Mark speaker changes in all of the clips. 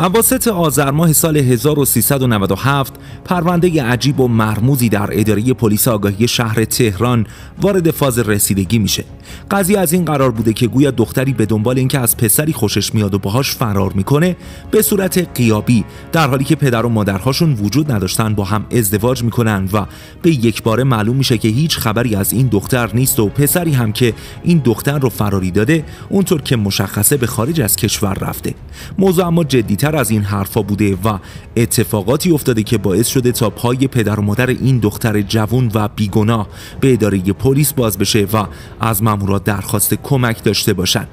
Speaker 1: اواسط آذر ماه سال 1397 پرونده عجیب و مرموزی در اداره پلیس آگاهی شهر تهران وارد فاز رسیدگی میشه. قضیه از این قرار بوده که گویا دختری به دنبال اینکه از پسری خوشش میاد و باهاش فرار میکنه به صورت قیابی در حالی که پدر و مادرهاشون وجود نداشتن با هم ازدواج میکنن و به یک یکباره معلوم میشه که هیچ خبری از این دختر نیست و پسری هم که این دختر رو فراری داده اونطور که مشخصه به خارج از کشور رفته. موضوع اما جدیتر از این حرفا بوده و اتفاقاتی افتاده که باعث شده تا پای پدر و مادر این دختر جوون و بیگناه به اداره پلیس باز بشه و از مامورا درخواست کمک داشته باشند.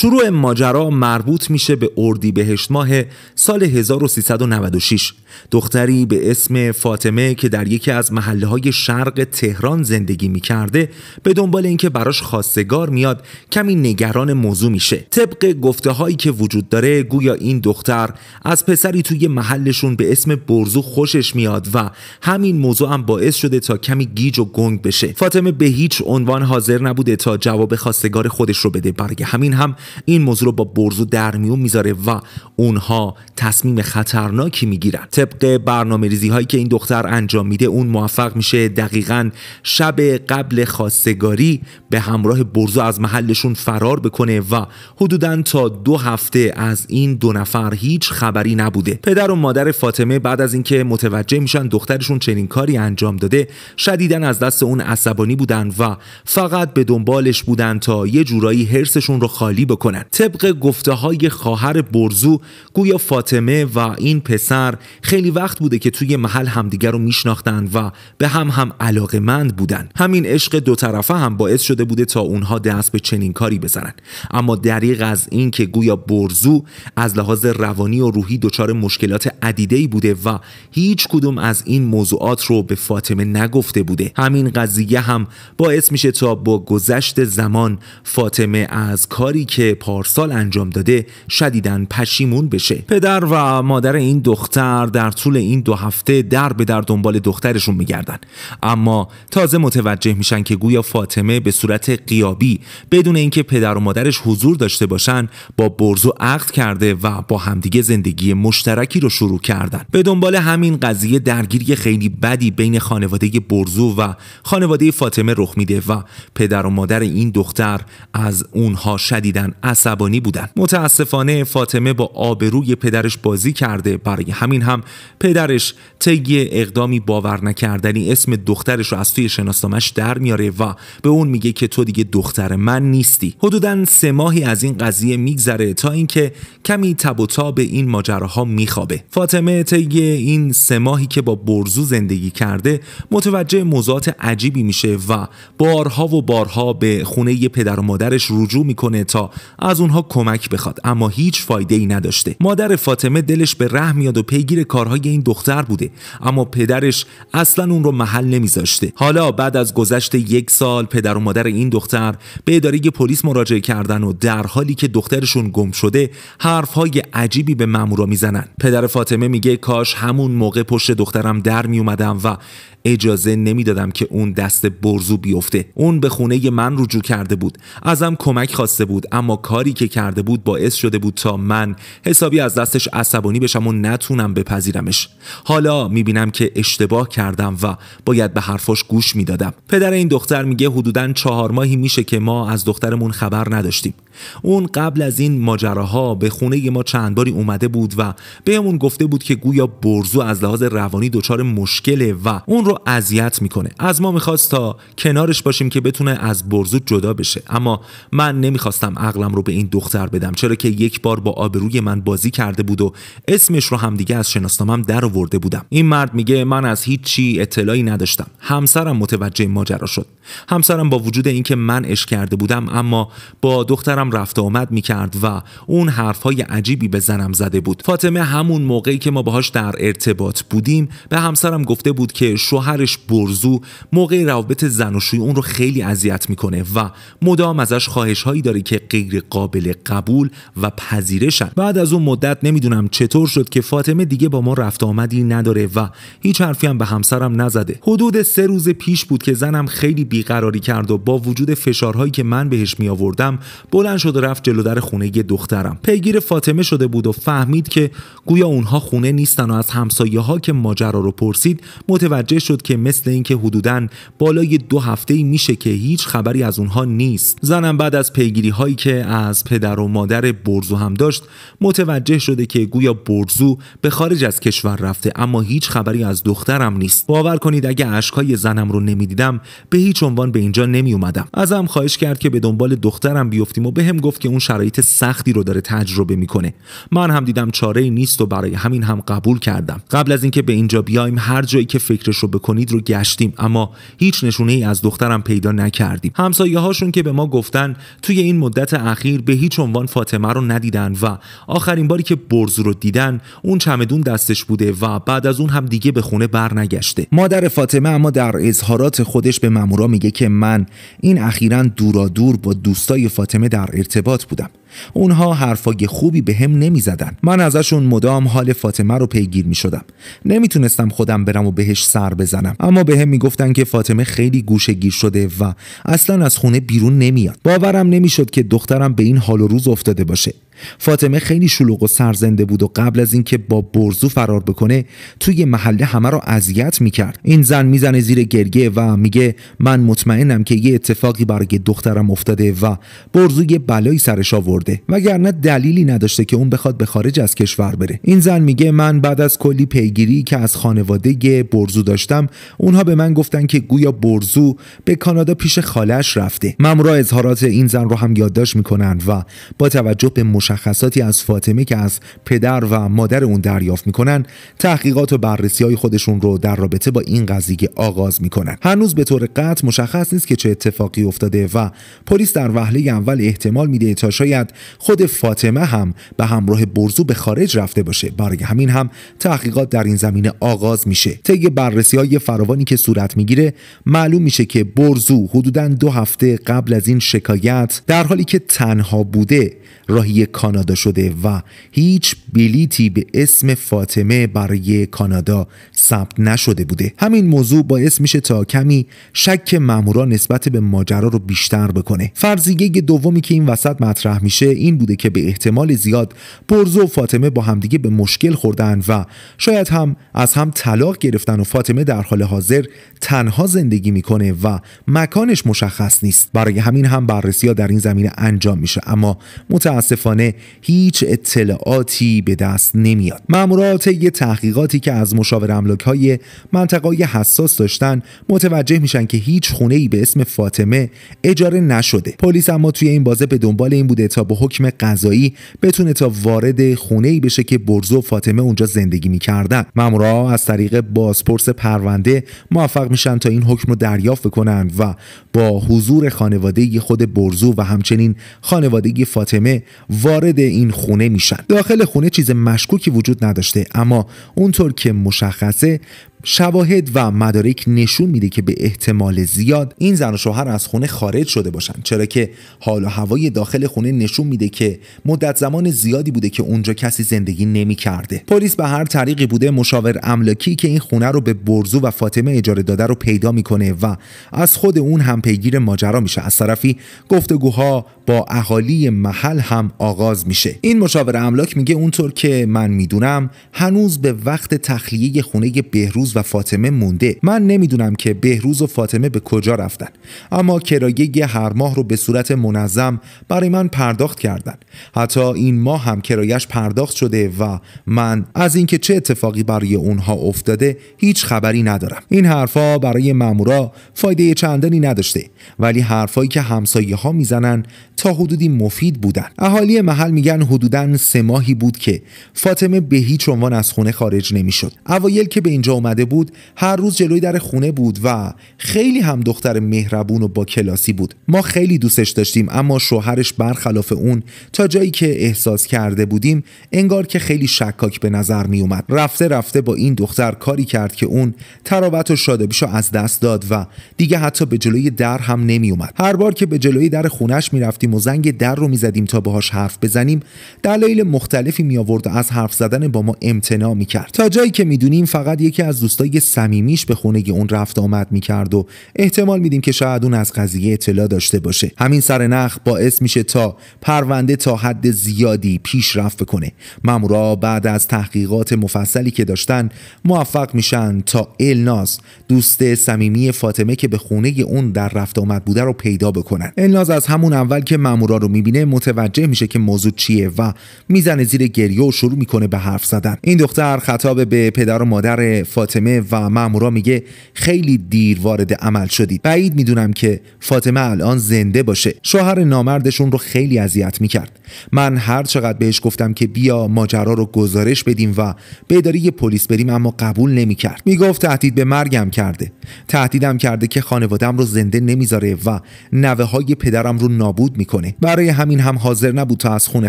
Speaker 1: شروع ماجرا مربوط میشه به اردی بهشت ماه سال 1396 دختری به اسم فاطمه که در یکی از محله های شرق تهران زندگی میکرده به دنبال اینکه براش خواستگار میاد کمی نگران موضوع میشه طبق گفته هایی که وجود داره گویا این دختر از پسری توی محلشون به اسم برزو خوشش میاد و همین موضوع هم باعث شده تا کمی گیج و گنگ بشه فاطمه به هیچ عنوان حاضر نبوده تا جواب خواستگار خودش رو بده برای همین هم این موضوع رو با برزو در میون میذاره و اونها تصمیم خطرناکی میگیرن طبق برنامه ریزی هایی که این دختر انجام میده اون موفق میشه دقیقا شب قبل خواستگاری به همراه برزو از محلشون فرار بکنه و حدودا تا دو هفته از این دو نفر هیچ خبری نبوده پدر و مادر فاطمه بعد از اینکه متوجه میشن دخترشون چنین کاری انجام داده شدیدا از دست اون عصبانی بودن و فقط به دنبالش بودن تا یه جورایی حرسشون رو خالی بکنه کنند طبق گفته های خواهر برزو گویا فاطمه و این پسر خیلی وقت بوده که توی محل همدیگر رو میشناختند و به هم هم علاقه مند بودن همین عشق دو طرفه هم باعث شده بوده تا اونها دست به چنین کاری بزنن اما دریغ از این که گویا برزو از لحاظ روانی و روحی دچار مشکلات عدیده بوده و هیچ کدوم از این موضوعات رو به فاطمه نگفته بوده همین قضیه هم باعث میشه تا با گذشت زمان فاطمه از کاری که پارسال انجام داده شدیدن پشیمون بشه پدر و مادر این دختر در طول این دو هفته در به در دنبال دخترشون میگردن اما تازه متوجه میشن که گویا فاطمه به صورت قیابی بدون اینکه پدر و مادرش حضور داشته باشن با برزو عقد کرده و با همدیگه زندگی مشترکی رو شروع کردن به دنبال همین قضیه درگیری خیلی بدی بین خانواده برزو و خانواده فاطمه رخ میده و پدر و مادر این دختر از اونها شدیدن عصبانی بودن متاسفانه فاطمه با آبروی پدرش بازی کرده برای همین هم پدرش طی اقدامی باور نکردنی اسم دخترش رو از توی شناسنامش در میاره و به اون میگه که تو دیگه دختر من نیستی حدودا سه ماهی از این قضیه میگذره تا اینکه کمی تب و به این ماجراها میخوابه فاطمه طی این سه ماهی که با برزو زندگی کرده متوجه موضوعات عجیبی میشه و بارها و بارها به خونه پدر و مادرش رجوع میکنه تا از اونها کمک بخواد اما هیچ فایده ای نداشته مادر فاطمه دلش به رحم میاد و پیگیر کارهای این دختر بوده اما پدرش اصلا اون رو محل نمیذاشته حالا بعد از گذشت یک سال پدر و مادر این دختر به اداره پلیس مراجعه کردن و در حالی که دخترشون گم شده حرفهای عجیبی به مامورا میزنن پدر فاطمه میگه کاش همون موقع پشت دخترم در میومدم و اجازه نمیدادم که اون دست برزو بیفته اون به خونه من رجوع کرده بود ازم کمک خواسته بود اما کاری که کرده بود باعث شده بود تا من حسابی از دستش عصبانی بشم و نتونم بپذیرمش حالا میبینم که اشتباه کردم و باید به حرفاش گوش میدادم پدر این دختر میگه حدودا چهار ماهی میشه که ما از دخترمون خبر نداشتیم اون قبل از این ماجراها به خونه ما چند باری اومده بود و بهمون گفته بود که گویا برزو از لحاظ روانی دچار مشکله و اون رو اذیت میکنه از ما میخواست تا کنارش باشیم که بتونه از برزو جدا بشه اما من نمیخواستم عقلم رو به این دختر بدم چرا که یک بار با آبروی من بازی کرده بود و اسمش رو همدیگه از شناسنامم در ورده بودم این مرد میگه من از چی اطلاعی نداشتم همسرم متوجه ماجرا شد همسرم با وجود اینکه من اش کرده بودم اما با دخترم رفت آمد میکرد و اون حرفهای عجیبی به زنم زده بود فاطمه همون موقعی که ما باهاش در ارتباط بودیم به همسرم گفته بود که شوهرش برزو موقع روابط زن و شوی اون رو خیلی اذیت میکنه و مدام ازش خواهش هایی داره که غیر قابل قبول و پذیرشن بعد از اون مدت نمیدونم چطور شد که فاطمه دیگه با ما رفت آمدی نداره و هیچ حرفی هم به همسرم نزده حدود سه روز پیش بود که زنم خیلی بیقراری کرد و با وجود فشارهایی که من بهش میآوردم بلند شد و رفت جلو در خونه ی دخترم پیگیر فاطمه شده بود و فهمید که گویا اونها خونه نیستن و از همسایه ها که ماجرا رو پرسید متوجه شد که مثل اینکه حدوداً بالای دو هفته میشه که هیچ خبری از اونها نیست زنم بعد از پیگیری هایی که از پدر و مادر برزو هم داشت متوجه شده که گویا برزو به خارج از کشور رفته اما هیچ خبری از دخترم نیست باور کنید اگه اشکای زنم رو نمیدیدم به هیچ عنوان به اینجا نمی اومدم ازم خواهش کرد که به دنبال دخترم بیفتیم و بهم به گفت که اون شرایط سختی رو داره تجربه میکنه من هم دیدم چاره ای نیست و برای همین هم قبول کردم قبل از اینکه به اینجا بیایم هر جایی که فکرش رو بکنید رو گشتیم اما هیچ نشونه ای از دخترم پیدا نکردیم همسایه هاشون که به ما گفتن توی این مدت اخیر به هیچ عنوان فاطمه رو ندیدن و آخرین باری که برز رو دیدن اون چمدون دستش بوده و بعد از اون هم دیگه به خونه برنگشته مادر فاطمه اما در اظهارات خودش به مامورا میگه که من این اخیرا دورا دور با دوستای فاطمه در ارتباط بودم اونها حرفای خوبی به هم نمی زدن. من ازشون مدام حال فاطمه رو پیگیر می شدم نمیتونستم خودم برم و بهش سر بزنم اما به هم گفتن که فاطمه خیلی گوشه شده و اصلا از خونه بیرون نمیاد باورم نمیشد که دخترم به این حال و روز افتاده باشه فاطمه خیلی شلوغ و سرزنده بود و قبل از اینکه با برزو فرار بکنه توی محله همه رو اذیت میکرد این زن میزنه زیر گریه و میگه من مطمئنم که یه اتفاقی برای دخترم افتاده و برزو یه بلایی سرش آورده وگرنه دلیلی نداشته که اون بخواد به خارج از کشور بره این زن میگه من بعد از کلی پیگیری که از خانواده برزو داشتم اونها به من گفتن که گویا برزو به کانادا پیش خالش رفته مامورا اظهارات این زن رو هم یادداشت میکنن و با توجه به مشخصاتی از فاطمه که از پدر و مادر اون دریافت میکنن تحقیقات و بررسی های خودشون رو در رابطه با این قضیه آغاز میکنن هنوز به طور قطع مشخص نیست که چه اتفاقی افتاده و پلیس در وهله اول احتمال میده تا شاید خود فاطمه هم به همراه برزو به خارج رفته باشه برای همین هم تحقیقات در این زمینه آغاز میشه طی بررسی های فراوانی که صورت میگیره معلوم میشه که برزو حدودا دو هفته قبل از این شکایت در حالی که تنها بوده راهی کانادا شده و هیچ بلیتی به اسم فاطمه برای کانادا ثبت نشده بوده همین موضوع باعث میشه تا کمی شک مامورا نسبت به ماجرا رو بیشتر بکنه فرضیه دومی که این وسط مطرح میشه این بوده که به احتمال زیاد برزو و فاطمه با همدیگه به مشکل خوردن و شاید هم از هم طلاق گرفتن و فاطمه در حال حاضر تنها زندگی میکنه و مکانش مشخص نیست برای همین هم بررسی ها در این زمینه انجام میشه اما متاسفانه هیچ اطلاعاتی به دست نمیاد مامورا طی تحقیقاتی که از مشاور های منطقه حساس داشتن متوجه میشن که هیچ خونه ای به اسم فاطمه اجاره نشده پلیس اما توی این بازه به دنبال این بوده تا به حکم قضایی بتونه تا وارد خونه ای بشه که برزو و فاطمه اونجا زندگی میکردن مامورا از طریق بازپرس پرونده موفق میشن تا این حکم رو دریافت کنن و با حضور خانواده خود برزو و همچنین خانواده فاطمه وارد این خونه میشن داخل خونه چیز مشکوکی وجود نداشته اما اونطور که مشخص C'est شواهد و مدارک نشون میده که به احتمال زیاد این زن و شوهر از خونه خارج شده باشند چرا که حال و هوای داخل خونه نشون میده که مدت زمان زیادی بوده که اونجا کسی زندگی نمیکرده پلیس به هر طریقی بوده مشاور املاکی که این خونه رو به برزو و فاطمه اجاره داده رو پیدا میکنه و از خود اون هم پیگیر ماجرا میشه از طرفی گفتگوها با اهالی محل هم آغاز میشه این مشاور املاک میگه اونطور که من میدونم هنوز به وقت تخلیه خونه بهروز و فاطمه مونده من نمیدونم که بهروز و فاطمه به کجا رفتن اما کرایه هر ماه رو به صورت منظم برای من پرداخت کردن حتی این ماه هم کرایش پرداخت شده و من از اینکه چه اتفاقی برای اونها افتاده هیچ خبری ندارم این حرفا برای مامورا فایده چندانی نداشته ولی حرفایی که همسایه ها میزنن تا حدودی مفید بودن اهالی محل میگن حدودا سه ماهی بود که فاطمه به هیچ عنوان از خونه خارج نمیشد اوایل که به اینجا اومد بود هر روز جلوی در خونه بود و خیلی هم دختر مهربون و با کلاسی بود ما خیلی دوستش داشتیم اما شوهرش برخلاف اون تا جایی که احساس کرده بودیم انگار که خیلی شکاک به نظر می اومد رفته رفته با این دختر کاری کرد که اون تراوت و شادابیشو از دست داد و دیگه حتی به جلوی در هم نمی اومد هر بار که به جلوی در خونش می رفتیم و زنگ در رو می زدیم تا باهاش حرف بزنیم دلایل مختلفی می آورد و از حرف زدن با ما امتناع می کرد تا جایی که میدونیم فقط یکی از دوستای صمیمیش به خونه اون رفت آمد میکرد و احتمال میدیم که شاید اون از قضیه اطلاع داشته باشه همین سرنخ باعث میشه تا پرونده تا حد زیادی پیشرفت بکنه مامورا بعد از تحقیقات مفصلی که داشتن موفق میشن تا الناز دوست صمیمی فاطمه که به خونه اون در رفت آمد بوده رو پیدا بکنن الناز از همون اول که مامورا رو میبینه متوجه میشه که موضوع چیه و میزنه زیر گریه و شروع میکنه به حرف زدن این دختر خطاب به پدر و مادر فاطمه فاطمه و مامورا میگه خیلی دیر وارد عمل شدید بعید میدونم که فاطمه الان زنده باشه شوهر نامردشون رو خیلی اذیت میکرد من هر چقدر بهش گفتم که بیا ماجرا رو گزارش بدیم و به اداره پلیس بریم اما قبول نمیکرد میگفت تهدید به مرگم کرده تهدیدم کرده که خانوادم رو زنده نمیذاره و نوه های پدرم رو نابود میکنه برای همین هم حاضر نبود تا از خونه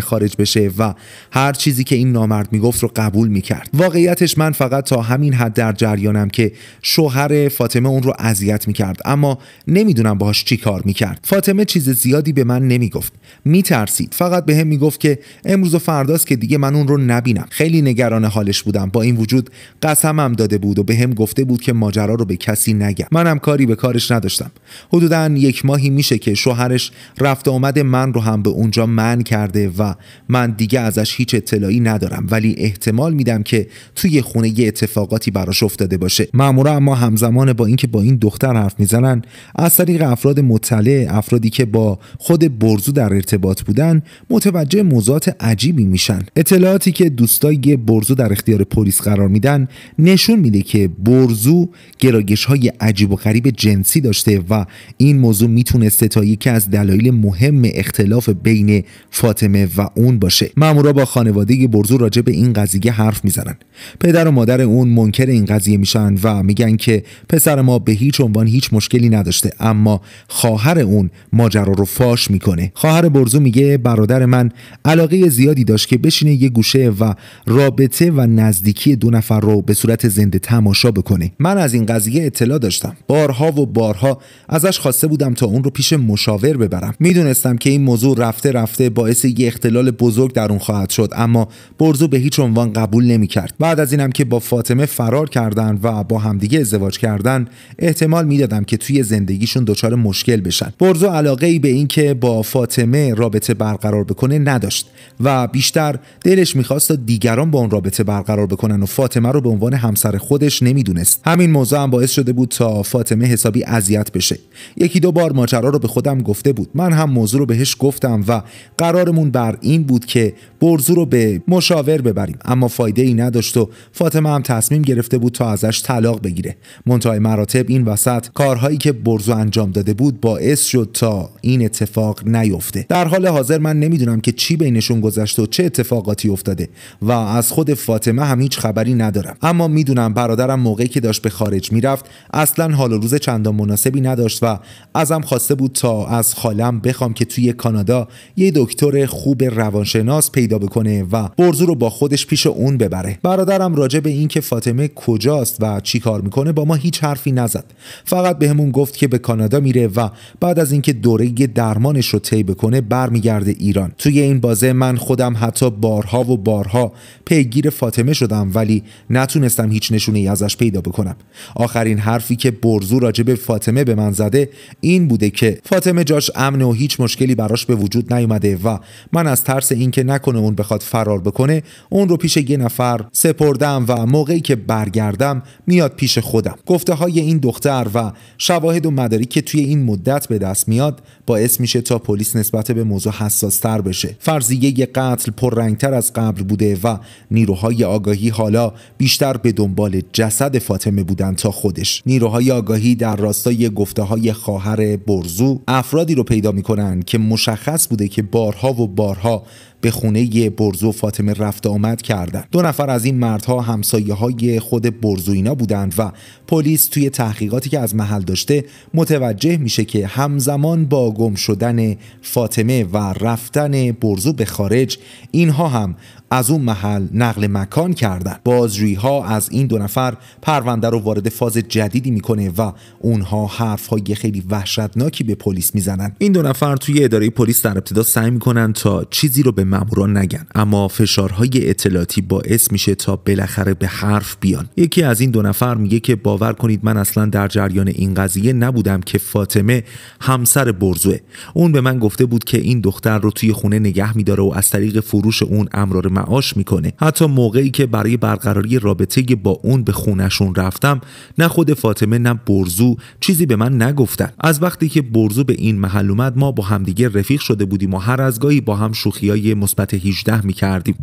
Speaker 1: خارج بشه و هر چیزی که این نامرد میگفت رو قبول میکرد واقعیتش من فقط تا همین حد در جریانم که شوهر فاطمه اون رو اذیت میکرد اما نمیدونم باهاش چی کار میکرد فاطمه چیز زیادی به من نمیگفت میترسید فقط به هم میگفت که امروز و فرداست که دیگه من اون رو نبینم خیلی نگران حالش بودم با این وجود قسمم داده بود و به هم گفته بود که ماجرا رو به کسی نگم منم کاری به کارش نداشتم حدودا یک ماهی میشه که شوهرش رفت آمد من رو هم به اونجا من کرده و من دیگه ازش هیچ اطلاعی ندارم ولی احتمال میدم که توی خونه یه اتفاقاتی براش افتاده باشه مامورا اما همزمان با اینکه با این دختر حرف میزنن از طریق افراد مطلع افرادی که با خود برزو در ارتباط بودن متوجه موضوعات عجیبی میشن اطلاعاتی که دوستای برزو در اختیار پلیس قرار میدن نشون میده که برزو گرایش های عجیب و غریب جنسی داشته و این موضوع میتونسته تا یکی از دلایل مهم اختلاف بین فاطمه و اون باشه مامورا با خانواده برزو راجع به این قضیه حرف میزنن پدر و مادر اون منکر این قضیه میشن و میگن که پسر ما به هیچ عنوان هیچ مشکلی نداشته اما خواهر اون ماجرا رو فاش میکنه خواهر برزو میگه برادر من علاقه زیادی داشت که بشینه یه گوشه و رابطه و نزدیکی دو نفر رو به صورت زنده تماشا بکنه من از این قضیه اطلاع داشتم بارها و بارها ازش خواسته بودم تا اون رو پیش مشاور ببرم میدونستم که این موضوع رفته رفته باعث یه اختلال بزرگ در اون خواهد شد اما برزو به هیچ عنوان قبول نمیکرد بعد از اینم که با فاطمه فرار کرد کردن و با همدیگه ازدواج کردن احتمال میدادم که توی زندگیشون دچار مشکل بشن برزو علاقه ای به اینکه با فاطمه رابطه برقرار بکنه نداشت و بیشتر دلش میخواست دیگران با اون رابطه برقرار بکنن و فاطمه رو به عنوان همسر خودش نمیدونست همین موضوع هم باعث شده بود تا فاطمه حسابی اذیت بشه یکی دو بار ماجرا رو به خودم گفته بود من هم موضوع رو بهش گفتم و قرارمون بر این بود که برزو رو به مشاور ببریم اما فایده ای نداشت و فاطمه هم تصمیم گرفته بود ازش طلاق بگیره منتهای مراتب این وسط کارهایی که برزو انجام داده بود باعث شد تا این اتفاق نیفته در حال حاضر من نمیدونم که چی بینشون گذشت و چه اتفاقاتی افتاده و از خود فاطمه هم هیچ خبری ندارم اما میدونم برادرم موقعی که داشت به خارج میرفت اصلا حال و روز چندان مناسبی نداشت و ازم خواسته بود تا از خالم بخوام که توی کانادا یه دکتر خوب روانشناس پیدا بکنه و برزو رو با خودش پیش اون ببره برادرم راجع به اینکه فاطمه کجاست و چی کار میکنه با ما هیچ حرفی نزد فقط بهمون گفت که به کانادا میره و بعد از اینکه دوره درمانش رو طی بکنه برمیگرده ایران توی این بازه من خودم حتی بارها و بارها پیگیر فاطمه شدم ولی نتونستم هیچ نشونه ای ازش پیدا بکنم آخرین حرفی که برزو راجب فاطمه به من زده این بوده که فاطمه جاش امن و هیچ مشکلی براش به وجود نیومده و من از ترس اینکه نکنه اون بخواد فرار بکنه اون رو پیش یه نفر سپردم و موقعی که برگرد کردم میاد پیش خودم گفته های این دختر و شواهد و مداری که توی این مدت به دست میاد باعث میشه تا پلیس نسبت به موضوع حساس تر بشه فرضیه قتل پررنگتر از قبل بوده و نیروهای آگاهی حالا بیشتر به دنبال جسد فاطمه بودن تا خودش نیروهای آگاهی در راستای گفته های خواهر برزو افرادی رو پیدا میکنن که مشخص بوده که بارها و بارها به خونه برزو فاطمه رفت آمد کردند دو نفر از این مردها همسایه های خود اینا بودند و پلیس توی تحقیقاتی که از محل داشته متوجه میشه که همزمان با گم شدن فاطمه و رفتن برزو به خارج اینها هم از اون محل نقل مکان کردن بازجویی ها از این دو نفر پرونده رو وارد فاز جدیدی میکنه و اونها حرف های خیلی وحشتناکی به پلیس میزنن این دو نفر توی اداره پلیس در ابتدا سعی میکنن تا چیزی رو به ماموران نگن اما فشارهای اطلاعاتی باعث میشه تا بالاخره به حرف بیان یکی از این دو نفر میگه که باور کنید من اصلا در جریان این قضیه نبودم که فاطمه همسر برزوه اون به من گفته بود که این دختر رو توی خونه نگه میداره و از طریق فروش اون امرار معاش میکنه حتی موقعی که برای برقراری رابطه با اون به خونشون رفتم نه خود فاطمه نه برزو چیزی به من نگفتن از وقتی که برزو به این محل اومد ما با همدیگه رفیق شده بودیم و هر از گاهی با هم شوخیای مثبت 18 می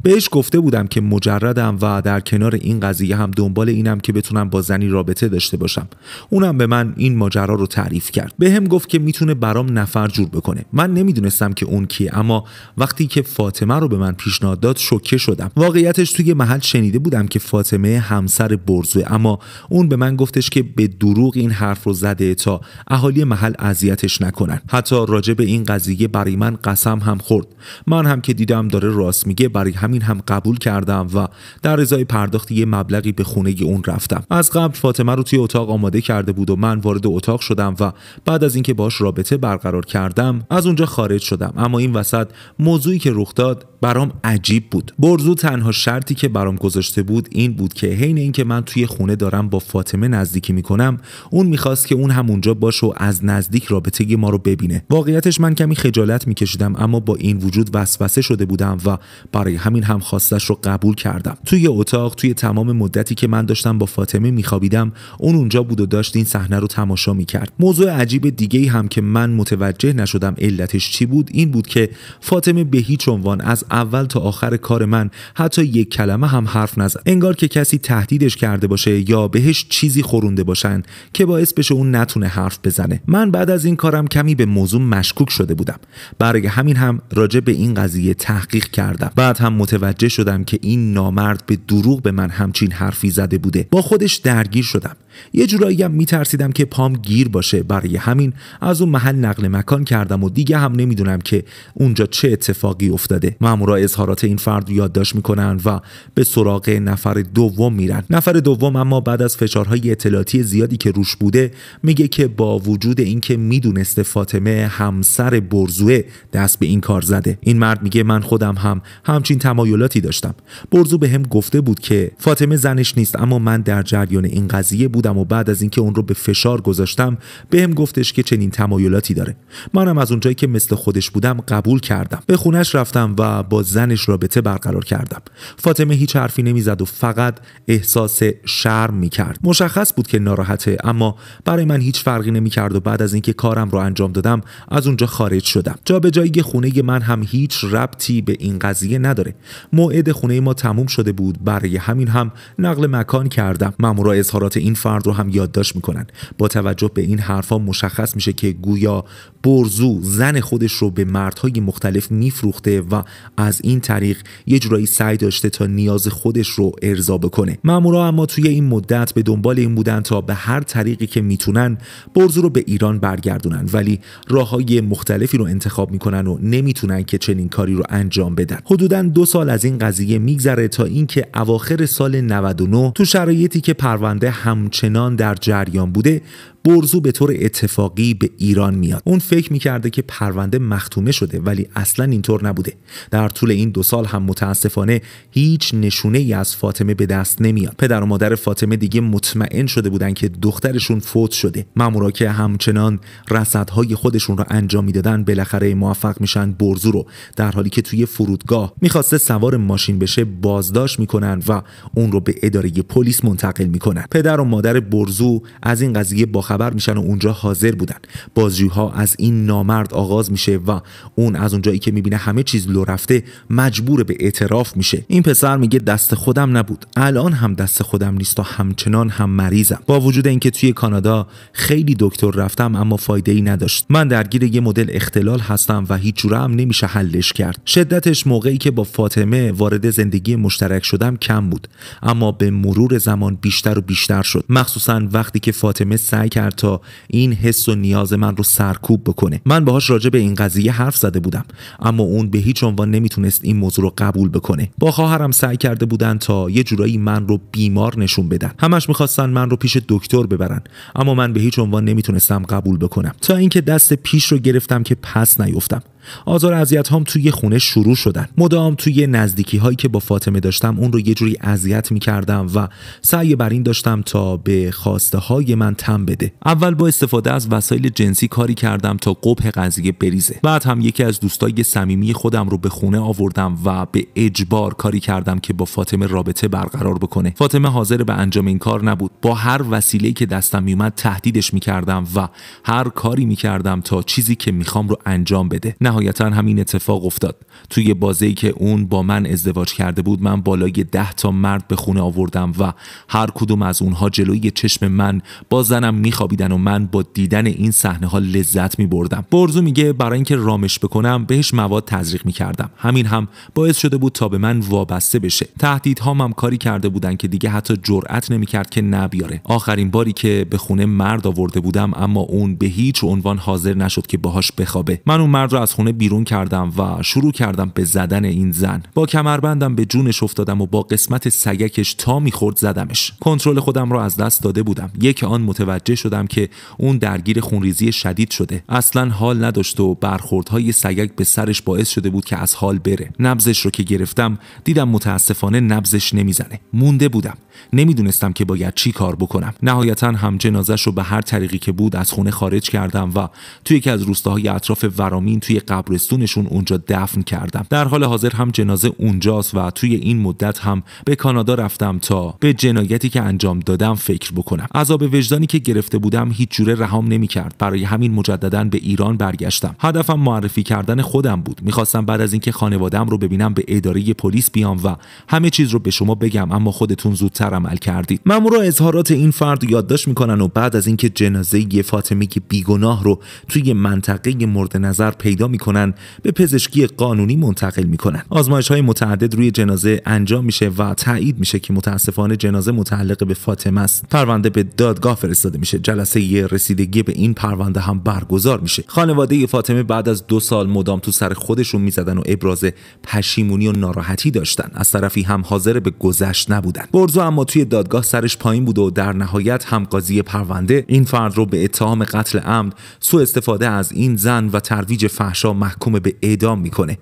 Speaker 1: بهش گفته بودم که مجردم و در کنار این قضیه هم دنبال اینم که بتونم با زنی رابطه داشته باشم اونم به من این ماجرا رو تعریف کرد به هم گفت که میتونه برام نفر جور بکنه من نمیدونستم که اون کیه اما وقتی که فاطمه رو به من پیشنهاد داد شوکه شدم واقعیتش توی محل شنیده بودم که فاطمه همسر برزوه اما اون به من گفتش که به دروغ این حرف رو زده تا اهالی محل اذیتش نکنن حتی راجع به این قضیه برای من قسم هم خورد من هم که دیدم داره راست میگه برای همین هم قبول کردم و در ازای پرداخت یه مبلغی به خونه اون رفتم از قبل فاطمه رو توی اتاق آماده کرده بود و من وارد اتاق شدم و بعد از اینکه باش رابطه برقرار کردم از اونجا خارج شدم اما این وسط موضوعی که رخ داد برام عجیب بود برزو تنها شرطی که برام گذاشته بود این بود که حین اینکه من توی خونه دارم با فاطمه نزدیکی میکنم اون میخواست که اون همونجا باشه و از نزدیک رابطه ما رو ببینه واقعیتش من کمی خجالت میکشیدم اما با این وجود وسوسه شده بودم و برای همین هم خواستش رو قبول کردم توی اتاق توی تمام مدتی که من داشتم با فاطمه میخوابیدم اون اونجا بود و داشت این صحنه رو تماشا میکرد موضوع عجیب دیگه هم که من متوجه نشدم علتش چی بود این بود که فاطمه به هیچ عنوان از اول تا آخر کار من حتی یک کلمه هم حرف نزد انگار که کسی تهدیدش کرده باشه یا بهش چیزی خورونده باشن که باعث بشه اون نتونه حرف بزنه من بعد از این کارم کمی به موضوع مشکوک شده بودم برای همین هم راجع به این قضیه تحقیق کردم بعد هم متوجه شدم که این نامرد به دروغ به من همچین حرفی زده بوده با خودش درگیر شدم یه جورایی هم میترسیدم که پام گیر باشه برای همین از اون محل نقل مکان کردم و دیگه هم نمیدونم که اونجا چه اتفاقی افتاده مامورا اظهارات این فرد یادداشت میکنن و به سراغ نفر دوم میرن نفر دوم اما بعد از فشارهای اطلاعاتی زیادی که روش بوده میگه که با وجود اینکه میدونسته فاطمه همسر برزوه دست به این کار زده این مرد میگه من خودم هم همچین تمایلاتی داشتم برزو به هم گفته بود که فاطمه زنش نیست اما من در جریان این قضیه بودم و بعد از اینکه اون رو به فشار گذاشتم بهم به گفتش که چنین تمایلاتی داره منم از اونجایی که مثل خودش بودم قبول کردم به خونش رفتم و با زنش رابطه برقرار کردم فاطمه هیچ حرفی نمیزد و فقط احساس شرم میکرد مشخص بود که ناراحته اما برای من هیچ فرقی نمیکرد و بعد از اینکه کارم رو انجام دادم از اونجا خارج شدم جا به جایی خونه من هم هیچ ربطی به این قضیه نداره موعد خونه ما تموم شده بود برای همین هم نقل مکان کردم مامورا اظهارات این رو هم یادداشت میکنن با توجه به این حرفها مشخص میشه که گویا برزو زن خودش رو به مردهای مختلف میفروخته و از این طریق یه جورایی سعی داشته تا نیاز خودش رو ارضا بکنه مامورا اما توی این مدت به دنبال این بودن تا به هر طریقی که میتونن برزو رو به ایران برگردونن ولی راههای مختلفی رو انتخاب میکنن و نمیتونن که چنین کاری رو انجام بدن حدودا دو سال از این قضیه میگذره تا اینکه اواخر سال 99 تو شرایطی که پرونده همچنان همچنان در جریان بوده برزو به طور اتفاقی به ایران میاد اون فکر میکرده که پرونده مختومه شده ولی اصلا اینطور نبوده در طول این دو سال هم متاسفانه هیچ نشونه ای از فاطمه به دست نمیاد پدر و مادر فاطمه دیگه مطمئن شده بودن که دخترشون فوت شده مامورا که همچنان رصدهای خودشون را انجام میدادن بالاخره موفق میشن برزو رو در حالی که توی فرودگاه میخواسته سوار ماشین بشه بازداشت میکنن و اون رو به اداره پلیس منتقل میکنن پدر و مادر برزو از این قضیه خبر میشن و اونجا حاضر بودن بازجوها از این نامرد آغاز میشه و اون از اونجایی که میبینه همه چیز لو رفته مجبور به اعتراف میشه این پسر میگه دست خودم نبود الان هم دست خودم نیست و همچنان هم مریضم با وجود اینکه توی کانادا خیلی دکتر رفتم اما فایده ای نداشت من درگیر یه مدل اختلال هستم و هیچ جوره هم نمیشه حلش کرد شدتش موقعی که با فاطمه وارد زندگی مشترک شدم کم بود اما به مرور زمان بیشتر و بیشتر شد مخصوصا وقتی که فاطمه سعی تا این حس و نیاز من رو سرکوب بکنه من باهاش راجع به این قضیه حرف زده بودم اما اون به هیچ عنوان نمیتونست این موضوع رو قبول بکنه با خواهرم سعی کرده بودن تا یه جورایی من رو بیمار نشون بدن همش میخواستن من رو پیش دکتر ببرن اما من به هیچ عنوان نمیتونستم قبول بکنم تا اینکه دست پیش رو گرفتم که پس نیفتم آزار اذیت هام توی خونه شروع شدن مدام توی نزدیکی هایی که با فاطمه داشتم اون رو یه جوری اذیت میکردم و سعی بر این داشتم تا به خواسته های من تم بده اول با استفاده از وسایل جنسی کاری کردم تا قبه قضیه بریزه بعد هم یکی از دوستای صمیمی خودم رو به خونه آوردم و به اجبار کاری کردم که با فاطمه رابطه برقرار بکنه فاطمه حاضر به انجام این کار نبود با هر وسیله‌ای که دستم میومد تهدیدش میکردم و هر کاری میکردم تا چیزی که میخوام رو انجام بده نهایتا همین اتفاق افتاد توی بازی که اون با من ازدواج کرده بود من بالای ده تا مرد به خونه آوردم و هر کدوم از اونها جلوی چشم من با زنم میخوابیدن و من با دیدن این صحنه ها لذت بردم. برزو میگه برای اینکه رامش بکنم بهش مواد تزریق میکردم همین هم باعث شده بود تا به من وابسته بشه تهدیدها هم کاری کرده بودن که دیگه حتی جرأت نمیکرد که نبیاره آخرین باری که به خونه مرد آورده بودم اما اون به هیچ عنوان حاضر نشد که باهاش بخوابه من اون مرد رو از خونه بیرون کردم و شروع کردم به زدن این زن با کمربندم به جونش افتادم و با قسمت سگکش تا میخورد زدمش کنترل خودم رو از دست داده بودم یک آن متوجه شدم که اون درگیر خونریزی شدید شده اصلا حال نداشت و برخوردهای سگک به سرش باعث شده بود که از حال بره نبزش رو که گرفتم دیدم متاسفانه نبزش نمیزنه مونده بودم نمیدونستم که باید چی کار بکنم نهایتا هم جنازش رو به هر طریقی که بود از خونه خارج کردم و توی یکی از روستاهای اطراف ورامین توی قبرستونشون اونجا دفن کردم در حال حاضر هم جنازه اونجاست و توی این مدت هم به کانادا رفتم تا به جنایتی که انجام دادم فکر بکنم عذاب وجدانی که گرفته بودم هیچ جوره رهام نمیکرد برای همین مجددا به ایران برگشتم هدفم معرفی کردن خودم بود میخواستم بعد از اینکه خانوادم رو ببینم به اداره پلیس بیام و همه چیز رو به شما بگم اما خودتون زودتر عمل کردید مامورا اظهارات این فرد یادداشت میکنن و بعد از اینکه جنازه یه فاطمه که بیگناه رو توی منطقه مورد نظر پیدا میکنن به پزشکی قانونی منتقل میکنن آزمایش های متعدد روی جنازه انجام میشه و تایید میشه که متاسفانه جنازه متعلق به فاطمه است پرونده به دادگاه فرستاده میشه جلسه رسیدگی به این پرونده هم برگزار میشه خانواده فاطمه بعد از دو سال مدام تو سر خودشون میزدن و ابراز پشیمونی و ناراحتی داشتن از طرفی هم حاضر به گذشت نبودن برزو اما توی دادگاه سرش پایین بود و در نهایت هم قاضی پرونده این فرد رو به اتهام قتل عمد سوء استفاده از این زن و ترویج فحشا محکوم به اعدام میکنه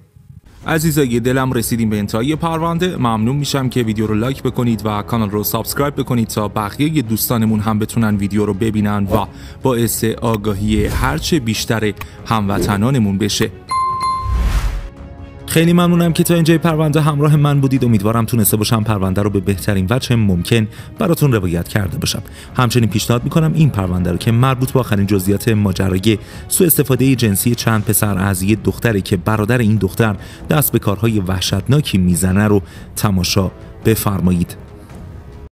Speaker 1: عزیزای دلم رسیدیم به انتهای پرونده ممنون میشم که ویدیو رو لایک بکنید و کانال رو سابسکرایب بکنید تا بقیه دوستانمون هم بتونن ویدیو رو ببینن و باعث آگاهی هرچه بیشتر هموطنانمون بشه خیلی ممنونم که تا اینجای پرونده همراه من بودید امیدوارم تونسته باشم پرونده رو به بهترین وجه ممکن براتون روایت کرده باشم همچنین پیشنهاد میکنم این پرونده رو که مربوط به آخرین جزئیات ماجرای سوء استفاده جنسی چند پسر از یه دختری که برادر این دختر دست به کارهای وحشتناکی میزنه رو تماشا بفرمایید